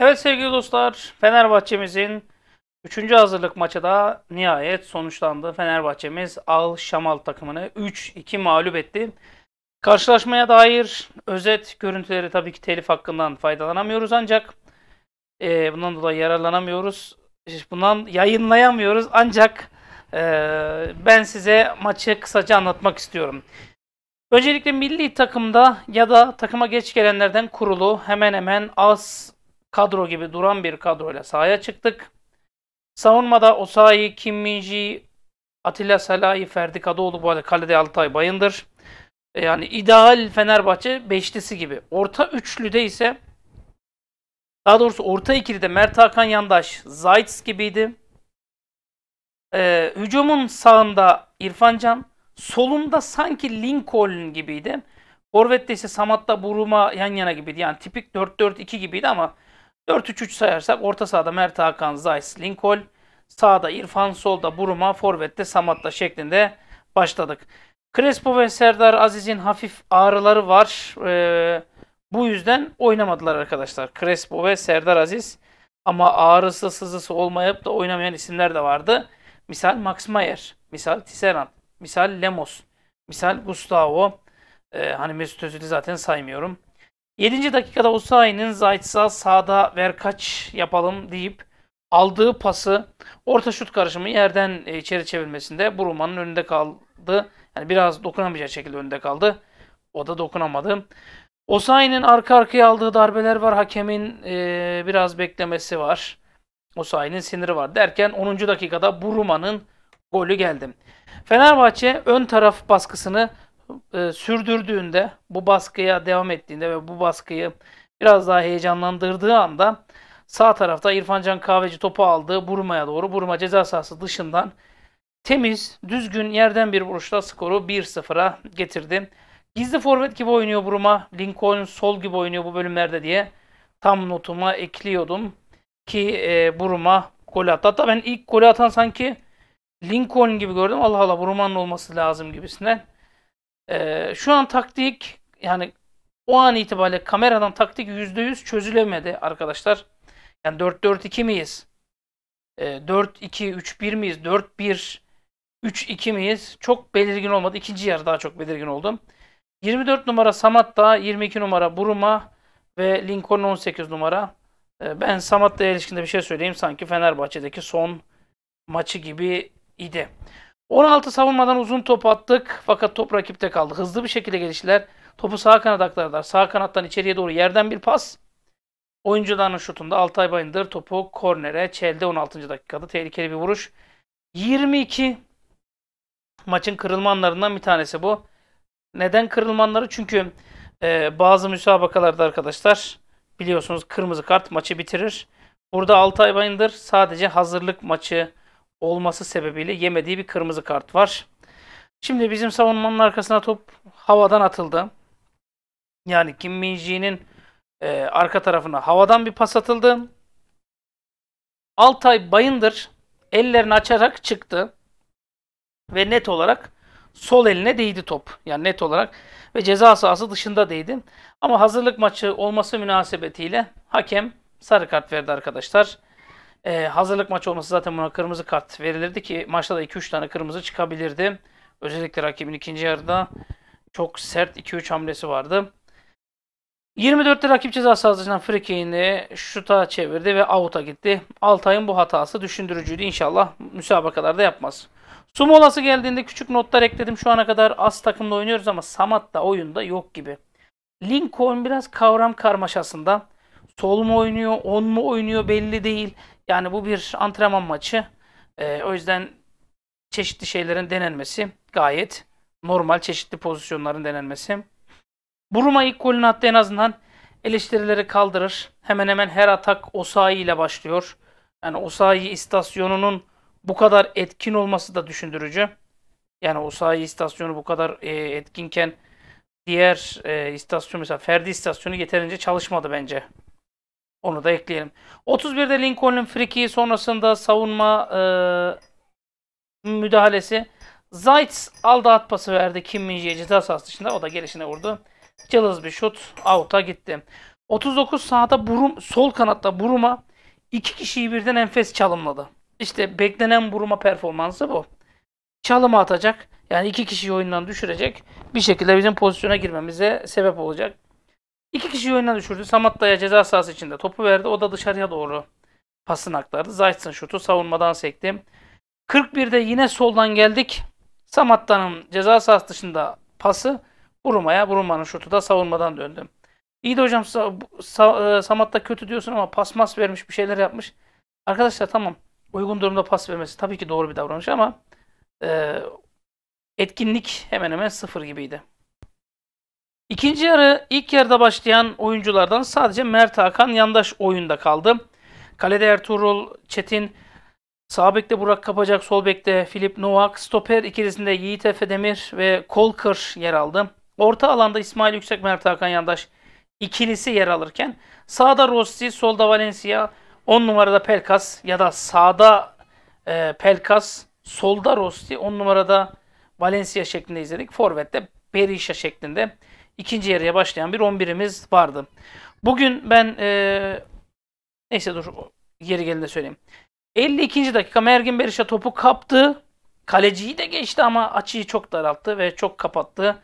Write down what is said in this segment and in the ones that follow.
Evet sevgili dostlar, Fenerbahçe'mizin 3. hazırlık maçı da nihayet sonuçlandı. Fenerbahçe'miz Al Şamal takımını 3-2 mağlup etti. Karşılaşmaya dair özet görüntüleri tabii ki telif hakkından faydalanamıyoruz ancak e, bundan dolayı yararlanamıyoruz. Bundan yayınlayamıyoruz ancak e, ben size maçı kısaca anlatmak istiyorum. Öncelikle milli takımda ya da takıma geç gelenlerden kurulu hemen hemen az kadro gibi duran bir kadroyla sahaya çıktık. Savunmada Osayi, Kim Minji, Atilla Salahi, Ferdi Kadıoğlu bu arada kalede Altay Bayındır. E, yani ideal Fenerbahçe beşlisi gibi. Orta üçlüde ise daha doğrusu orta ikilide Mert Hakan Yandaş, Zayt's gibiydi. Ee, hücumun sağında İrfan Can, solunda sanki Lincoln gibiydi. Forvet'te ise Samatta Buruma yan yana gibiydi. Yani tipik 4-4-2 gibiydi ama 4-3-3 sayarsak orta sahada Mert Hakan, Zeiss, Lincoln. Sağda İrfan, solda Buruma, Forvet'te Samat'la şeklinde başladık. Crespo ve Serdar Aziz'in hafif ağrıları var. Ee, bu yüzden oynamadılar arkadaşlar. Crespo ve Serdar Aziz. Ama ağrısı sızısı olmayıp da oynamayan isimler de vardı. Misal Max Mayer, misal Tisserand, misal Lemos, misal Gustavo. Ee, hani Mesut Özil'i zaten saymıyorum. 7. dakikada Osayi'nin Zayt'sa sağda ver kaç yapalım deyip aldığı pası orta şut karışımı yerden e, içeri çevirmesinde Buruma'nın önünde kaldı. Yani biraz dokunamayacak şekilde önünde kaldı. O da dokunamadı. Osayi'nin arka arkaya aldığı darbeler var. Hakemin e, biraz beklemesi var. Osayi'nin siniri var derken 10. dakikada Buruma'nın golü geldi. Fenerbahçe ön taraf baskısını e, sürdürdüğünde, bu baskıya devam ettiğinde ve bu baskıyı biraz daha heyecanlandırdığı anda sağ tarafta İrfancan Kahveci topu aldı. Burma'ya doğru. Burma ceza sahası dışından temiz, düzgün yerden bir vuruşla skoru 1-0'a getirdi. Gizli forvet gibi oynuyor Burma. Lincoln sol gibi oynuyor bu bölümlerde diye tam notuma ekliyordum. Ki e, Burma gol attı. Hatta ben ilk golü atan sanki Lincoln gibi gördüm. Allah Allah Burma'nın olması lazım gibisinden. Ee, şu an taktik yani o an itibariyle kameradan taktik %100 çözülemedi arkadaşlar. Yani 4-4-2 miyiz? Ee, 4-2-3-1 miyiz? 4-1 3-2 miyiz? Çok belirgin olmadı. İkinci yarı daha çok belirgin oldum. 24 numara Samatta, 22 numara Buruma ve Lincoln 18 numara. Ee, ben Samatta'ya ilişkinde bir şey söyleyeyim. Sanki Fenerbahçe'deki son maçı gibi idi. 16 savunmadan uzun top attık fakat top rakipte kaldı. Hızlı bir şekilde geliştiler. Topu sağ kanada aktardılar. Sağ kanattan içeriye doğru yerden bir pas. Oyuncuların şutunda Altay Bayındır topu kornere çelde 16. dakikada tehlikeli bir vuruş. 22 maçın kırılmanlarından bir tanesi bu. Neden kırılmanları Çünkü e, bazı müsabakalarda arkadaşlar biliyorsunuz kırmızı kart maçı bitirir. Burada Altay Bayındır sadece hazırlık maçı olması sebebiyle yemediği bir kırmızı kart var. Şimdi bizim savunmanın arkasına top havadan atıldı. Yani Kim Minji'nin e, arka tarafına havadan bir pas atıldı. Altay Bayındır ellerini açarak çıktı. Ve net olarak sol eline değdi top. Yani net olarak ve ceza sahası dışında değdi. Ama hazırlık maçı olması münasebetiyle hakem sarı kart verdi arkadaşlar. Ee, hazırlık maçı olması zaten buna kırmızı kart verilirdi ki maçta da 2-3 tane kırmızı çıkabilirdi. Özellikle rakibin ikinci yarıda çok sert 2-3 hamlesi vardı. 24'te rakip ceza sahasından free şuta çevirdi ve out'a gitti. Altay'ın bu hatası düşündürücüydü. İnşallah müsabakalarda yapmaz. Sumolası geldiğinde küçük notlar ekledim. Şu ana kadar az takımla oynuyoruz ama Samat da oyunda yok gibi. Lincoln biraz kavram karmaşasında. Sol mu oynuyor, on mu oynuyor belli değil. Yani bu bir antrenman maçı. E, o yüzden çeşitli şeylerin denenmesi gayet normal. Çeşitli pozisyonların denenmesi. Buruma ilk golünü attı en azından eleştirileri kaldırır. Hemen hemen her atak Osayi ile başlıyor. Yani Osayi istasyonunun bu kadar etkin olması da düşündürücü. Yani Osayi istasyonu bu kadar e, etkinken diğer e, istasyon mesela Ferdi istasyonu yeterince çalışmadı bence. Onu da ekleyelim. 31'de Lincoln'un friki sonrasında savunma e, müdahalesi. Zaitz aldı at pası verdi Kim Minji'ye ceza sahası dışında. O da gelişine vurdu. Cılız bir şut. Out'a gitti. 39 sahada Burum, sol kanatta Burum'a iki kişiyi birden enfes çalımladı. İşte beklenen Burum'a performansı bu. Çalımı atacak. Yani iki kişiyi oyundan düşürecek. Bir şekilde bizim pozisyona girmemize sebep olacak. İki kişiyi oyuna düşürdü. Samat Daya ceza sahası içinde topu verdi. O da dışarıya doğru pasını aktardı. Zayt'sın şutu savunmadan sekti. 41'de yine soldan geldik. Samatta'nın ceza sahası dışında pası Buruma'ya. Buruma'nın şutu da savunmadan döndü. İyi de hocam sa, sa e, Samatta kötü diyorsun ama pasmas vermiş bir şeyler yapmış. Arkadaşlar tamam uygun durumda pas vermesi tabii ki doğru bir davranış ama e, etkinlik hemen hemen sıfır gibiydi. İkinci yarı ilk yarıda başlayan oyunculardan sadece Mert Hakan yandaş oyunda kaldı. Kalede Ertuğrul Çetin, sağ bekte Burak Kapacak, sol bekte Filip Novak, stoper ikilisinde Yiğit Efe Demir ve Kolkır yer aldı. Orta alanda İsmail Yüksek, Mert Hakan yandaş ikilisi yer alırken sağda Rossi, solda Valencia, 10 numarada Pelkas ya da sağda e, Pelkas, solda Rossi, 10 numarada Valencia şeklinde izledik. Forvet'te Berisha şeklinde ikinci yarıya başlayan bir 11'imiz vardı. Bugün ben e, neyse dur geri gelince söyleyeyim. 52. dakika Mergin Berişa topu kaptı. Kaleciyi de geçti ama açıyı çok daralttı ve çok kapattı.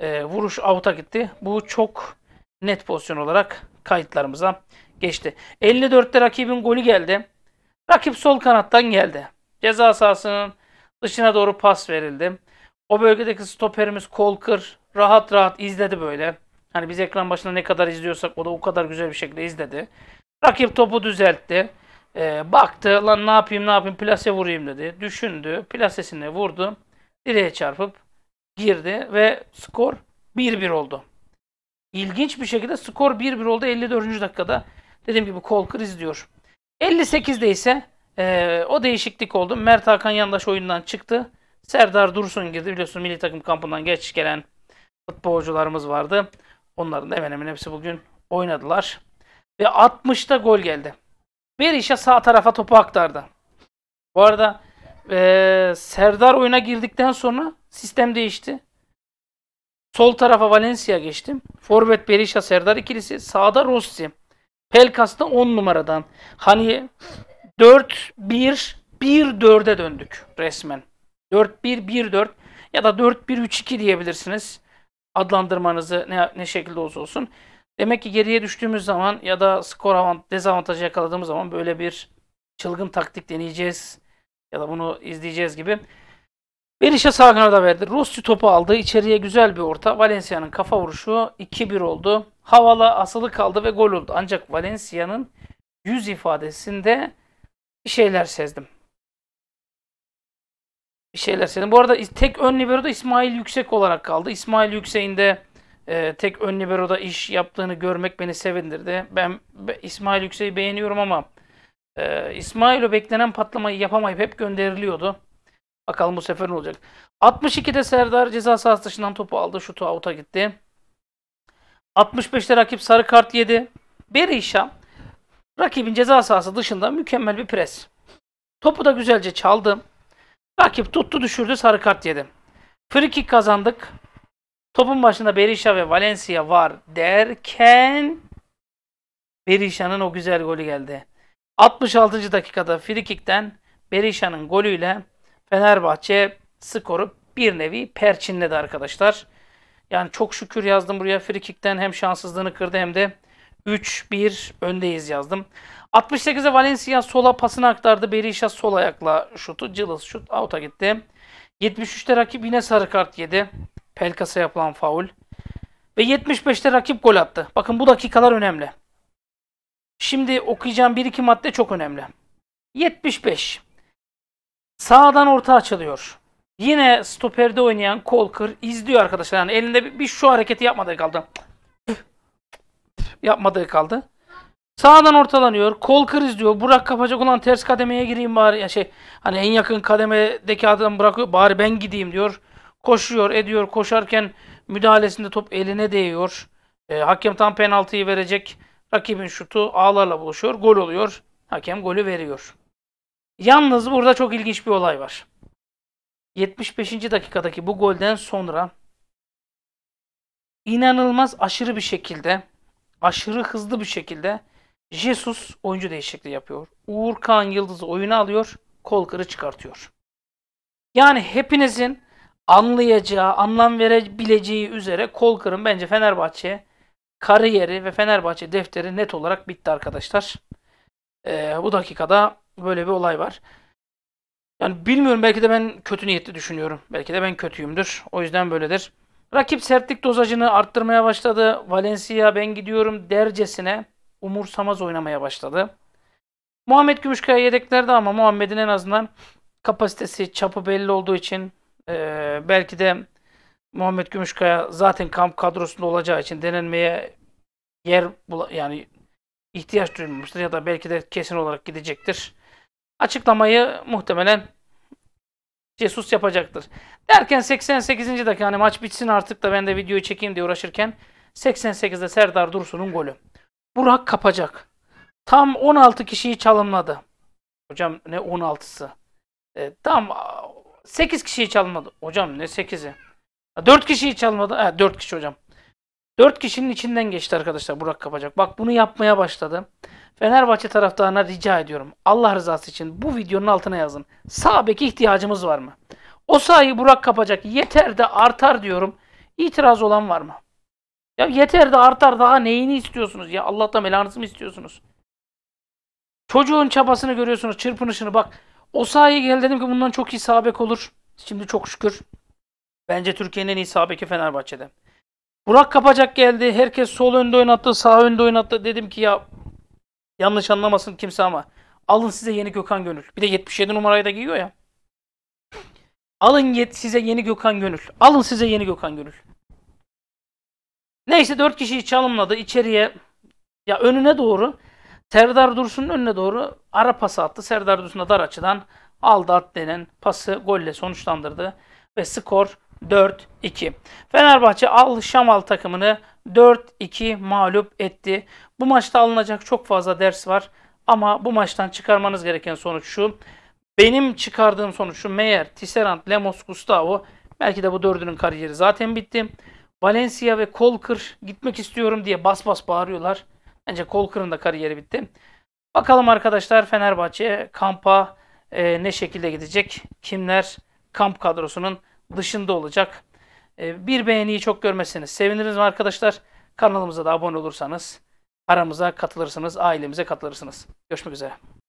E, vuruş avuta gitti. Bu çok net pozisyon olarak kayıtlarımıza geçti. 54'te rakibin golü geldi. Rakip sol kanattan geldi. Ceza sahasının dışına doğru pas verildi. O bölgedeki stoperimiz Kolkır rahat rahat izledi böyle. Hani biz ekran başında ne kadar izliyorsak o da o kadar güzel bir şekilde izledi. Rakip topu düzeltti. E, baktı lan ne yapayım ne yapayım plase vurayım dedi. Düşündü. Plasesini vurdu. Direğe çarpıp girdi ve skor 1-1 oldu. İlginç bir şekilde skor 1-1 oldu 54. dakikada. Dediğim gibi kol kriz diyor. 58'de ise e, o değişiklik oldu. Mert Hakan Yandaş oyundan çıktı. Serdar Dursun girdi. Biliyorsunuz milli takım kampından geç gelen futbolcularımız vardı. Onların da hemen hemen hepsi bugün oynadılar. Ve 60'ta gol geldi. Berişe sağ tarafa topu aktardı. Bu arada e, Serdar oyuna girdikten sonra sistem değişti. Sol tarafa Valencia geçtim. Forvet Berisha Serdar ikilisi. Sağda Rossi. Pelkas 10 numaradan. Hani 4-1 1-4'e döndük resmen. 4-1-1-4 ya da 4-1-3-2 diyebilirsiniz. Adlandırmanızı ne, ne şekilde olsa olsun. Demek ki geriye düştüğümüz zaman ya da skor avant dezavantajı yakaladığımız zaman böyle bir çılgın taktik deneyeceğiz. Ya da bunu izleyeceğiz gibi. Berisha sağ kanada verdi. Rossi topu aldı. İçeriye güzel bir orta. Valencia'nın kafa vuruşu 2-1 oldu. Havala asılı kaldı ve gol oldu. Ancak Valencia'nın yüz ifadesinde bir şeyler sezdim bir şeyler senin. Bu arada tek ön libero da İsmail Yüksek olarak kaldı. İsmail Yüksek'in de e, tek ön libero'da iş yaptığını görmek beni sevindirdi. Ben be, İsmail Yüksek'i beğeniyorum ama e, o beklenen patlamayı yapamayıp hep gönderiliyordu. Bakalım bu sefer ne olacak. 62'de Serdar ceza sahası dışından topu aldı. Şutu out'a gitti. 65'te rakip sarı kart yedi. Berişan rakibin ceza sahası dışında mükemmel bir pres. Topu da güzelce çaldı. Rakip tuttu düşürdü sarı kart yedim. Free kazandık. Topun başında Berisha ve Valencia var derken Berisha'nın o güzel golü geldi. 66. dakikada free Berisha'nın golüyle Fenerbahçe skoru bir nevi perçinledi arkadaşlar. Yani çok şükür yazdım buraya free hem şanssızlığını kırdı hem de 3-1 öndeyiz yazdım. 68'e Valencia sola pasını aktardı. Berisha sol ayakla şutu. Cılız şut out'a gitti. 73'te rakip yine sarı kart yedi. Pelkas'a yapılan faul. Ve 75'te rakip gol attı. Bakın bu dakikalar önemli. Şimdi okuyacağım bir iki madde çok önemli. 75. Sağdan orta açılıyor. Yine stoperde oynayan Kolkır izliyor arkadaşlar. Yani elinde bir, bir şu hareketi yapmadığı kaldı. yapmadığı kaldı. Sağdan ortalanıyor. Kol kriz diyor. Burak kapacak olan ters kademeye gireyim bari. Ya şey hani en yakın kademedeki adam bırakıyor. Bari ben gideyim diyor. Koşuyor ediyor. Koşarken müdahalesinde top eline değiyor. E, hakem tam penaltıyı verecek. Rakibin şutu ağlarla buluşuyor. Gol oluyor. Hakem golü veriyor. Yalnız burada çok ilginç bir olay var. 75. dakikadaki bu golden sonra inanılmaz aşırı bir şekilde aşırı hızlı bir şekilde Jesus oyuncu değişikliği yapıyor. Uğurkan Yıldız'ı oyuna alıyor. Kol kırı çıkartıyor. Yani hepinizin anlayacağı, anlam verebileceği üzere Kolkır'ın bence Fenerbahçe kariyeri ve Fenerbahçe defteri net olarak bitti arkadaşlar. Ee, bu dakikada böyle bir olay var. Yani bilmiyorum belki de ben kötü niyetli düşünüyorum. Belki de ben kötüyümdür. O yüzden böyledir. Rakip sertlik dozajını arttırmaya başladı. Valencia ben gidiyorum dercesine umursamaz oynamaya başladı. Muhammed Gümüşkaya yedeklerde ama Muhammed'in en azından kapasitesi, çapı belli olduğu için e, belki de Muhammed Gümüşkaya zaten kamp kadrosunda olacağı için denenmeye yer yani ihtiyaç duymamıştır ya da belki de kesin olarak gidecektir. Açıklamayı muhtemelen Jesus yapacaktır. Derken 88. dakika hani maç bitsin artık da ben de videoyu çekeyim diye uğraşırken 88'de Serdar Dursun'un golü. Burak kapacak. Tam 16 kişiyi çalımladı. Hocam ne 16'sı? E, tam 8 kişiyi çalmadı. Hocam ne 8'i? 4 kişiyi çalmadı. Ha, 4 kişi hocam. 4 kişinin içinden geçti arkadaşlar Burak Kapacak. Bak bunu yapmaya başladı. Fenerbahçe taraftarına rica ediyorum. Allah rızası için bu videonun altına yazın. Sağ bek ihtiyacımız var mı? O sahayı Burak Kapacak yeter de artar diyorum. İtiraz olan var mı? Ya yeter de artar daha neyini istiyorsunuz ya? Allah'tan belanızı mı istiyorsunuz? Çocuğun çabasını görüyorsunuz, çırpınışını bak. O sahaya gel dedim ki bundan çok iyi olur. Şimdi çok şükür. Bence Türkiye'nin en Fenerbahçe'de. Burak Kapacak geldi. Herkes sol önde oynattı, sağ önde oynattı. Dedim ki ya yanlış anlamasın kimse ama alın size yeni Gökhan Gönül. Bir de 77 numarayı da giyiyor ya. Alın size yeni Gökhan Gönül. Alın size yeni Gökhan Gönül. Neyse dört kişiyi çalımladı içeriye ya önüne doğru Serdar Dursun'un önüne doğru ara pası attı. Serdar Dursun'a dar açıdan aldı at pası golle sonuçlandırdı ve skor 4-2. Fenerbahçe Al Şamal takımını 4-2 mağlup etti. Bu maçta alınacak çok fazla ders var ama bu maçtan çıkarmanız gereken sonuç şu. Benim çıkardığım sonuç şu. Meyer, Tisserand, Lemos, Gustavo belki de bu dördünün kariyeri zaten bitti. Valencia ve Kolkır gitmek istiyorum diye bas bas bağırıyorlar. Bence Kolkır'ın da kariyeri bitti. Bakalım arkadaşlar Fenerbahçe kampa e, ne şekilde gidecek? Kimler kamp kadrosunun dışında olacak? E, bir beğeniyi çok görmezseniz seviniriz arkadaşlar. Kanalımıza da abone olursanız aramıza katılırsınız, ailemize katılırsınız. Görüşmek üzere.